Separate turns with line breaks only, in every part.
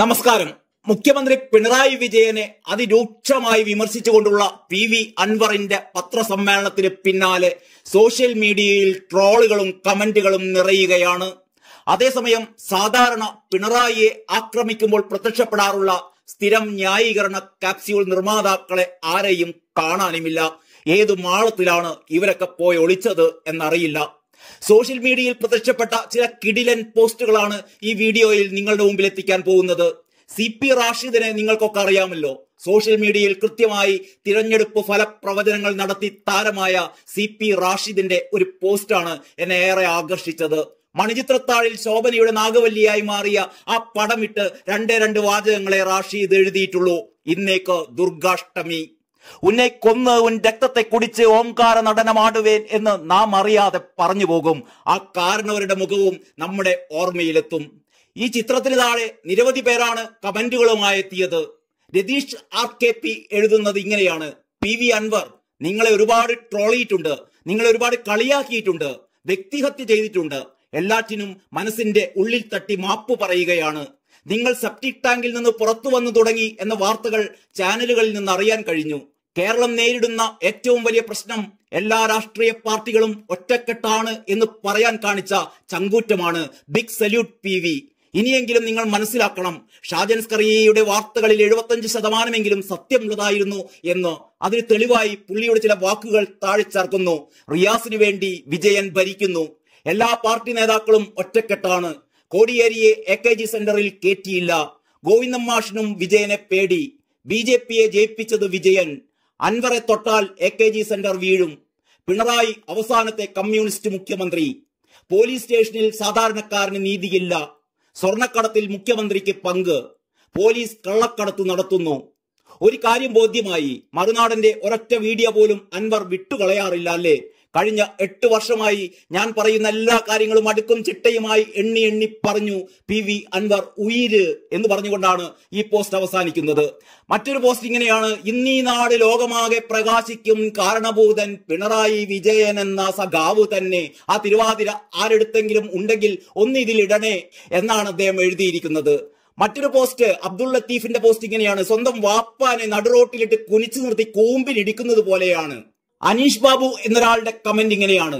നമസ്കാരം മുഖ്യമന്ത്രി പിണറായി വിജയനെ അതിരൂക്ഷമായി വിമർശിച്ചുകൊണ്ടുള്ള പി വി അൻവറിന്റെ പത്രസമ്മേളനത്തിന് പിന്നാലെ സോഷ്യൽ മീഡിയയിൽ ട്രോളുകളും കമന്റുകളും നിറയുകയാണ് അതേസമയം സാധാരണ പിണറായിയെ ആക്രമിക്കുമ്പോൾ പ്രത്യക്ഷപ്പെടാറുള്ള സ്ഥിരം ന്യായീകരണ കാപ്സ്യൂൾ നിർമ്മാതാക്കളെ ആരെയും കാണാനുമില്ല ഏതു മാളത്തിലാണ് ഇവരൊക്കെ പോയി ഒളിച്ചത് എന്നറിയില്ല സോഷ്യൽ മീഡിയയിൽ പ്രത്യക്ഷപ്പെട്ട ചില കിടിലൻ പോസ്റ്റുകളാണ് ഈ വീഡിയോയിൽ നിങ്ങളുടെ മുമ്പിൽ എത്തിക്കാൻ പോകുന്നത് സി പി റാഷിദിനെ നിങ്ങൾക്കൊക്കെ അറിയാമല്ലോ സോഷ്യൽ മീഡിയയിൽ കൃത്യമായി തിരഞ്ഞെടുപ്പ് ഫലപ്രവചനങ്ങൾ നടത്തി താരമായ സി പി റാഷിദിന്റെ ഒരു പോസ്റ്റാണ് എന്നെ ഏറെ ആകർഷിച്ചത് മണിചിത്രത്താഴിൽ ശോഭനയുടെ നാഗവല്ലിയായി മാറിയ ആ പടമിട്ട് രണ്ടേ രണ്ട് വാചകങ്ങളെ റാഷീദ് എഴുതിയിട്ടുള്ളൂ ഇന്നേക്ക് ദുർഗാഷ്ടമി ഉന്നെ കൊന്ന് ഉൻ രക്തത്തെ കുടിച്ച് ഓംകാര നടനമാടുവേൻ എന്ന് നാം അറിയാതെ പറഞ്ഞു പോകും ആ കാരണവരുടെ മുഖവും നമ്മുടെ ഓർമ്മയിലെത്തും ഈ ചിത്രത്തിന് താഴെ നിരവധി പേരാണ് കമന്റുകളുമായി എത്തിയത് രതീഷ് ആർ കെ പി എഴുതുന്നത് ഇങ്ങനെയാണ് പി വി അൻവർ നിങ്ങളെ ഒരുപാട് ട്രോളിയിട്ടുണ്ട് നിങ്ങളെ ഒരുപാട് കളിയാക്കിയിട്ടുണ്ട് വ്യക്തിഹത്യ ചെയ്തിട്ടുണ്ട് എല്ലാറ്റിനും മനസ്സിന്റെ ഉള്ളിൽ തട്ടി മാപ്പ് പറയുകയാണ് നിങ്ങൾ സെപ്റ്റിക് ടാങ്കിൽ നിന്ന് പുറത്തു വന്നു തുടങ്ങി എന്ന വാർത്തകൾ ചാനലുകളിൽ നിന്ന് അറിയാൻ കഴിഞ്ഞു കേരളം നേരിടുന്ന ഏറ്റവും വലിയ പ്രശ്നം എല്ലാ രാഷ്ട്രീയ പാർട്ടികളും ഒറ്റക്കെട്ടാണ് എന്ന് പറയാൻ കാണിച്ച ചങ്കൂറ്റമാണ് ബിഗ് സല്യൂട്ട് പി വി ഇനിയെങ്കിലും നിങ്ങൾ മനസ്സിലാക്കണം ഷാജൻ സ്കറിയയുടെ വാർത്തകളിൽ എഴുപത്തഞ്ച് ശതമാനമെങ്കിലും സത്യമുള്ളതായിരുന്നു എന്ന് അതിന് തെളിവായി പുള്ളിയുടെ ചില വാക്കുകൾ താഴെ ചേർക്കുന്നു റിയാസിനു വേണ്ടി വിജയൻ ഭരിക്കുന്നു എല്ലാ പാർട്ടി നേതാക്കളും ഒറ്റക്കെട്ടാണ് കോടിയേരിയെ എ കെ ജി സെന്ററിൽ കയറ്റിയില്ല ഗോവിന്ദം മാഷിനും വിജയനെ പേടി ബി ജെ പിയെ ജയിപ്പിച്ചത് വിജയൻ അൻവറെ തൊട്ടാൽ എ കെ ജി സെന്റർ വീഴും പിണറായി അവസാനത്തെ കമ്മ്യൂണിസ്റ്റ് മുഖ്യമന്ത്രി പോലീസ് സ്റ്റേഷനിൽ സാധാരണക്കാരന് നീതിയില്ല സ്വർണക്കടത്തിൽ മുഖ്യമന്ത്രിക്ക് പങ്ക് പോലീസ് കള്ളക്കടത്ത് നടത്തുന്നു ഒരു കാര്യം ബോധ്യമായി മറുനാടന്റെ ഒരൊറ്റ വീഡിയോ പോലും അൻവർ വിട്ടുകളയാറില്ല അല്ലേ കഴിഞ്ഞ എട്ട് വർഷമായി ഞാൻ പറയുന്ന എല്ലാ കാര്യങ്ങളും അടുക്കും ചിട്ടയുമായി എണ്ണി എണ്ണി പറഞ്ഞു പി വി അൻവർ ഉയിര് എന്ന് പറഞ്ഞുകൊണ്ടാണ് ഈ പോസ്റ്റ് അവസാനിക്കുന്നത് മറ്റൊരു പോസ്റ്റ് ഇങ്ങനെയാണ് ഇന്നീ നാട് ലോകമാകെ പ്രകാശിക്കും കാരണഭൂതൻ പിണറായി വിജയൻ എന്ന സഖാവ് തന്നെ ആ തിരുവാതിര ആരെടുത്തെങ്കിലും ഉണ്ടെങ്കിൽ ഒന്നിതിലിടണേ എന്നാണ് അദ്ദേഹം എഴുതിയിരിക്കുന്നത് മറ്റൊരു പോസ്റ്റ് അബ്ദുൾ ലത്തീഫിന്റെ പോസ്റ്റ് ഇങ്ങനെയാണ് സ്വന്തം വാപ്പാനെ നടുറോട്ടിലിട്ട് കുനിച്ചു നിർത്തി കൂമ്പിലിടിക്കുന്നത് പോലെയാണ് അനീഷ് ബാബു എന്നൊരാളുടെ കമന്റ് ഇങ്ങനെയാണ്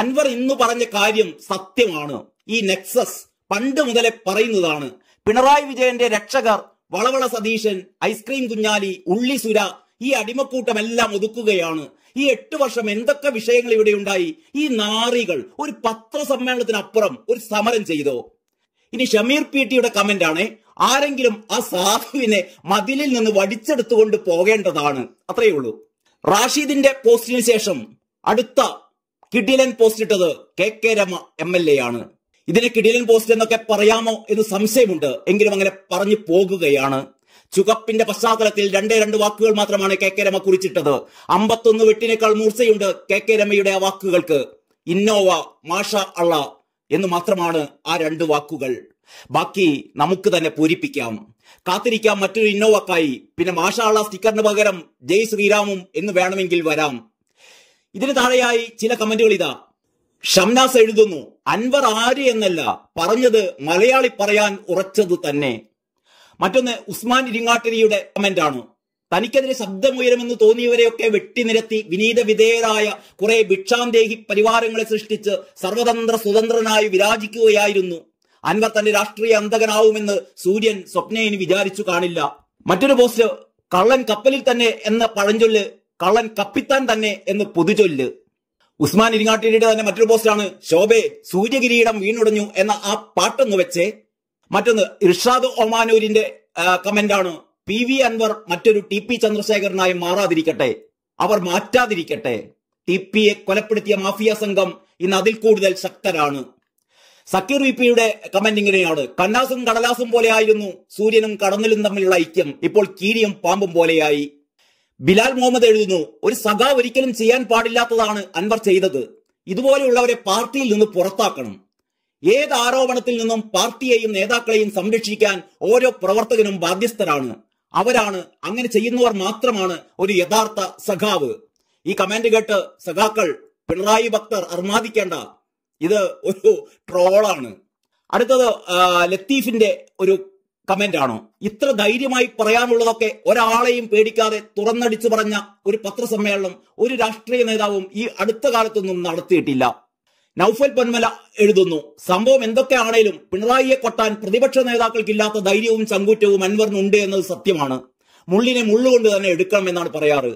അൻവർ ഇന്ന് പറഞ്ഞ കാര്യം സത്യമാണ് ഈ നെക്സസ് പണ്ട് മുതലേ പറയുന്നതാണ് പിണറായി വിജയന്റെ രക്ഷകർ വളവള സതീശൻ ഐസ്ക്രീം കുഞ്ഞാലി ഉള്ളി സുര ഈ അടിമക്കൂട്ടം എല്ലാം ഒതുക്കുകയാണ് ഈ എട്ട് വർഷം എന്തൊക്കെ വിഷയങ്ങൾ ഇവിടെ ഉണ്ടായി ഈ നാറികൾ ഒരു പത്രസമ്മേളനത്തിനപ്പുറം ഒരു സമരം ചെയ്തോ ഇനി ഷമീർ പി ടിയുടെ കമന്റ് ആരെങ്കിലും ആ സാധുവിനെ മതിലിൽ നിന്ന് വടിച്ചെടുത്തുകൊണ്ട് പോകേണ്ടതാണ് അത്രയേ ഉള്ളൂ റാഷീദിന്റെ പോസ്റ്റിന് ശേഷം അടുത്ത കിഡിലൻ പോസ്റ്റ് ഇട്ടത് K K Rema M L A ആണ് ഇതിനെ കിഡിലൻ പോസ്റ്റ് എന്നൊക്കെ പറയാമോ എന്ന് സംശയമുണ്ട് എങ്കിലും അങ്ങനെ പറഞ്ഞു പോകുകയാണ് ചുകപ്പിന്റെ പശ്ചാത്തലത്തിൽ രണ്ടേ രണ്ട് വാക്കുകൾ മാത്രമാണ് കെ കെ രമ കുറിച്ചിട്ടത് അമ്പത്തൊന്ന് വെട്ടിനേക്കാൾ മൂർച്ചയുണ്ട് കെ കെ രമയുടെ ആ വാക്കുകൾക്ക് ഇന്നോവ മാഷ അള്ള എന്ന് മാത്രമാണ് ആ രണ്ട് വാക്കുകൾ ബാക്കി നമുക്ക് തന്നെ പൂരിപ്പിക്കാം കാത്തിരിക്കാം മറ്റൊരു ഇന്നോവക്കായി പിന്നെ മാഷാള സ്റ്റിക്കറിന് പകരം ജയ് ശ്രീരാമും എന്ന് വേണമെങ്കിൽ വരാം ഇതിന് താഴെയായി ചില കമന്റുകൾ ഇതാ ഷംനാസ് എഴുതുന്നു അൻവർ ആര് എന്നല്ല പറഞ്ഞത് മലയാളി പറയാൻ ഉറച്ചത് തന്നെ മറ്റൊന്ന് ഉസ്മാൻ ഇരിങ്ങാട്ടരിയുടെ ആണ് തനിക്കെതിരെ ശബ്ദമുയരുമെന്ന് തോന്നിയവരെയൊക്കെ വെട്ടിനിരത്തി വിനീത വിധേയരായ കുറെ ഭിക്ഷാന്തേഹി പരിവാരങ്ങളെ സൃഷ്ടിച്ച് സർവതന്ത്ര സ്വതന്ത്രനായി വിരാജിക്കുകയായിരുന്നു അൻവർ തന്നെ രാഷ്ട്രീയ അന്തകനാവുമെന്ന് സൂര്യൻ സ്വപ്നയിന് വിചാരിച്ചു കാണില്ല മറ്റൊരു പോസ്റ്റ് കള്ളൻ കപ്പലിൽ തന്നെ എന്ന പഴഞ്ചൊല്ല് കള്ളൻ കപ്പിത്താൻ തന്നെ എന്ന് പൊതുചൊല്ല് ഉസ്മാൻ ഇരിങ്ങാട്ടിരിയുടെ തന്നെ മറ്റൊരു പോസ്റ്റാണ് ശോഭെ സൂര്യകിരീടം വീണുടഞ്ഞു എന്ന ആ പാട്ടെന്ന് വെച്ചേ മറ്റൊന്ന് ഇർഷാദ് ഒമാനൂരിന്റെ കമന്റാണ് പി വി അൻവർ മറ്റൊരു ടി പി ചന്ദ്രശേഖരനായി മാറാതിരിക്കട്ടെ അവർ മാറ്റാതിരിക്കട്ടെ ടി പിയെ കൊലപ്പെടുത്തിയ മാഫിയ സംഘം ഇന്ന് അതിൽ കൂടുതൽ ശക്തരാണ് സക്കീർ വി പിയുടെ കമന്റ് ഇങ്ങനെയാണ് കണ്ണാസും കടലാസും പോലെയായിരുന്നു സൂര്യനും കടന്നലും തമ്മിലുള്ള ഐക്യം ഇപ്പോൾ കീരിയും പാമ്പും പോലെയായി ബിലാൽ മുഹമ്മദ് എഴുതുന്നു ഒരു സഖാ ഒരിക്കലും ചെയ്യാൻ പാടില്ലാത്തതാണ് അൻവർ ചെയ്തത് ഇതുപോലെയുള്ളവരെ പാർട്ടിയിൽ നിന്ന് പുറത്താക്കണം ഏത് ആരോപണത്തിൽ നിന്നും പാർട്ടിയെയും നേതാക്കളെയും സംരക്ഷിക്കാൻ ഓരോ പ്രവർത്തകനും ബാധ്യസ്ഥരാണ് അവരാണ് അങ്ങനെ ചെയ്യുന്നവർ മാത്രമാണ് ഒരു യഥാർത്ഥ സഖാവ് ഈ കമാൻഡ് കേട്ട് സഖാക്കൾ പിണറായി ഭക്തർ അർമാദിക്കേണ്ട ഇത് ഒരു ട്രോളാണ് അടുത്തത് ലത്തീഫിന്റെ ഒരു കമന്റ് ആണോ ഇത്ര ധൈര്യമായി പറയാനുള്ളതൊക്കെ ഒരാളെയും പേടിക്കാതെ തുറന്നടിച്ചു പറഞ്ഞ ഒരു പത്രസമ്മേളനം ഒരു രാഷ്ട്രീയ നേതാവും ഈ അടുത്ത കാലത്തൊന്നും നടത്തിയിട്ടില്ല നൌഫൽ പൊന്മല എഴുതുന്നു സംഭവം എന്തൊക്കെയാണേലും പിണറായിയെ കൊട്ടാൻ പ്രതിപക്ഷ നേതാക്കൾക്കില്ലാത്ത ധൈര്യവും ചങ്കൂറ്റവും അൻവറിനുണ്ട് എന്നത് സത്യമാണ് മുള്ളിനെ മുള്ളുകൊണ്ട് തന്നെ എടുക്കണം എന്നാണ് പറയാറ്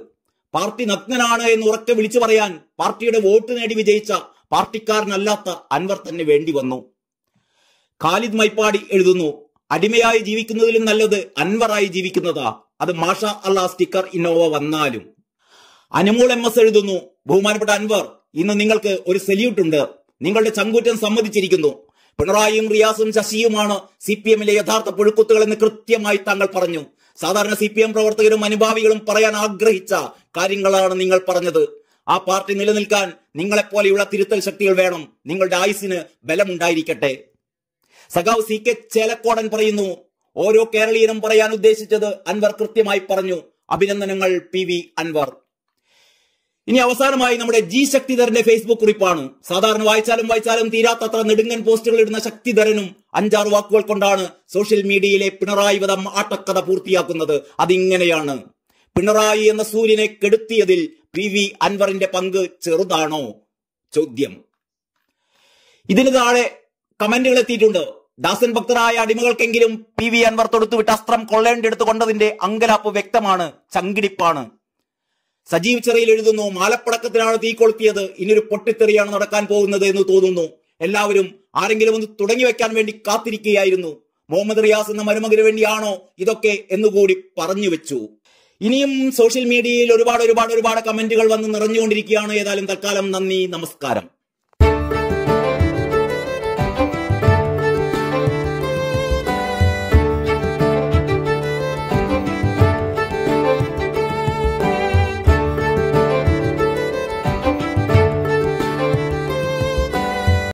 പാർട്ടി നഗ്നനാണ് എന്ന് ഉറക്കെ വിളിച്ചു പറയാൻ പാർട്ടിയുടെ വോട്ട് നേടി വിജയിച്ച പാർട്ടിക്കാരനല്ലാത്ത അൻവർ തന്നെ വേണ്ടി വന്നു ഖാലിദ് മൈപ്പാടി എഴുതുന്നു അടിമയായി ജീവിക്കുന്നതിലും നല്ലത് അൻവറായി ജീവിക്കുന്നതാ അത് മാഷ അള്ളാ സ്റ്റിക്കർ ഇന്നോവ വന്നാലും അനുമോൾ എം എസ് എഴുതുന്നു ബഹുമാനപ്പെട്ട അൻവർ ഇന്ന് നിങ്ങൾക്ക് ഒരു സല്യൂട്ട് ഉണ്ട് നിങ്ങളുടെ ചങ്കൂറ്റം സമ്മതിച്ചിരിക്കുന്നു പിണറായിയും റിയാസും ശശിയുമാണ് സി പി എമ്മിലെ യഥാർത്ഥ പുഴുക്കുത്തുകളെന്ന് കൃത്യമായി താങ്കൾ പറഞ്ഞു സാധാരണ സി പി എം പ്രവർത്തകരും അനുഭാവികളും പറയാൻ ആഗ്രഹിച്ച കാര്യങ്ങളാണ് നിങ്ങൾ പറഞ്ഞത് ആ പാർട്ടി നിലനിൽക്കാൻ നിങ്ങളെപ്പോലെയുള്ള തിരുത്തൽ ശക്തികൾ വേണം നിങ്ങളുടെ ആയുസിന് ബലമുണ്ടായിരിക്കട്ടെ സഖാവ് സി കെ ചേലക്കോടൻ പറയുന്നു ഓരോ കേരളീയനും പറയാൻ ഉദ്ദേശിച്ചത് അൻവർ കൃത്യമായി പറഞ്ഞു അഭിനന്ദനങ്ങൾ പി വി അൻവർ ഇനി അവസാനമായി നമ്മുടെ ജി ശക്തിധരന്റെ ഫേസ്ബുക്ക് കുറിപ്പാണ് സാധാരണ വായിച്ചാലും വായിച്ചാലും തീരാത്തത്ര നെടുങ്ങൻ പോസ്റ്റുകൾ ഇടുന്ന ശക്തിധരനും അഞ്ചാറ് വാക്കുകൾ കൊണ്ടാണ് സോഷ്യൽ മീഡിയയിലെ പിണറായി വധം ആട്ടക്കഥ പൂർത്തിയാക്കുന്നത് അതിങ്ങനെയാണ് പിണറായി എന്ന സൂര്യനെ കെടുത്തിയതിൽ പി വി അൻവറിന്റെ പങ്ക് ചെറുതാണോ ചോദ്യം ഇതിന് താഴെ കമന്റുകൾ എത്തിയിട്ടുണ്ട് ദാസൻ ഭക്തരായ അടിമകൾക്കെങ്കിലും പി വി അൻവർ തൊടുത്തുവിട്ട അസ്ത്രം കൊള്ളേണ്ടെടുത്ത് കൊണ്ടതിന്റെ അങ്കലാപ്പ് വ്യക്തമാണ് ചങ്കിടിപ്പാണ് സജീവ് ചെറിയിൽ എഴുതുന്നു മാലപ്പടക്കത്തിലാണ് തീ കൊളുത്തിയത് ഇനിയൊരു പൊട്ടിത്തെറിയാണ് നടക്കാൻ പോകുന്നത് എന്ന് തോന്നുന്നു എല്ലാവരും ആരെങ്കിലും ഒന്ന് തുടങ്ങി വെക്കാൻ വേണ്ടി കാത്തിരിക്കുകയായിരുന്നു മുഹമ്മദ് റിയാസ് എന്ന മരുമകന് വേണ്ടിയാണോ ഇതൊക്കെ എന്നുകൂടി പറഞ്ഞു വെച്ചു ഇനിയും സോഷ്യൽ മീഡിയയിൽ ഒരുപാട് ഒരുപാട് ഒരുപാട് കമന്റുകൾ വന്ന് നിറഞ്ഞുകൊണ്ടിരിക്കുകയാണ് ഏതായാലും തൽക്കാലം നന്ദി നമസ്കാരം